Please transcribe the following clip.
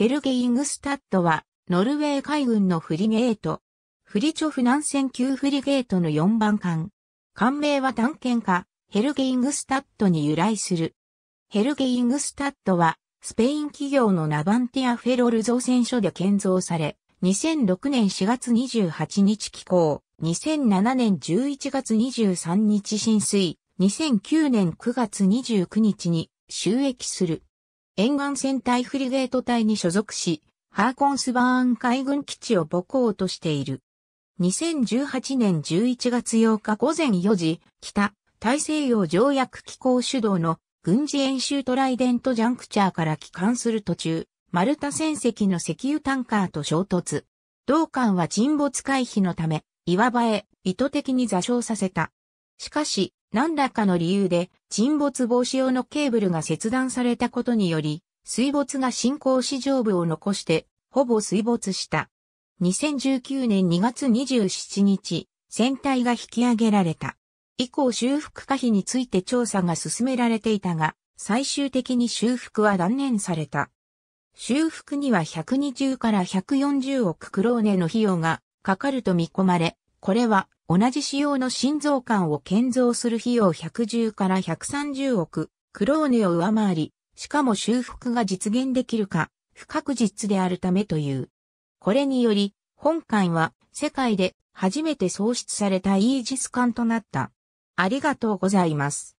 ヘルゲイングスタッドは、ノルウェー海軍のフリゲート。フリチョフ南線級フリゲートの4番艦。艦名は探検家、ヘルゲイングスタッドに由来する。ヘルゲイングスタッドは、スペイン企業のナバンティアフェロル造船所で建造され、2006年4月28日寄港、2007年11月23日浸水、2009年9月29日に収益する。沿岸戦隊フリゲート隊に所属し、ハーコンスバーン海軍基地を母港としている。2018年11月8日午前4時、北、大西洋条約機構主導の軍事演習トライデントジャンクチャーから帰還する途中、マルタ船籍の石油タンカーと衝突。同艦は沈没回避のため、岩場へ意図的に座礁させた。しかし、何らかの理由で沈没防止用のケーブルが切断されたことにより、水没が進行し上部を残して、ほぼ水没した。2019年2月27日、船体が引き上げられた。以降修復可否について調査が進められていたが、最終的に修復は断念された。修復には120から140億クローネの費用がかかると見込まれ、これは同じ仕様の心臓管を建造する費用110から130億、クローネを上回り、しかも修復が実現できるか、不確実であるためという。これにより、本艦は世界で初めて創出されたイージス艦となった。ありがとうございます。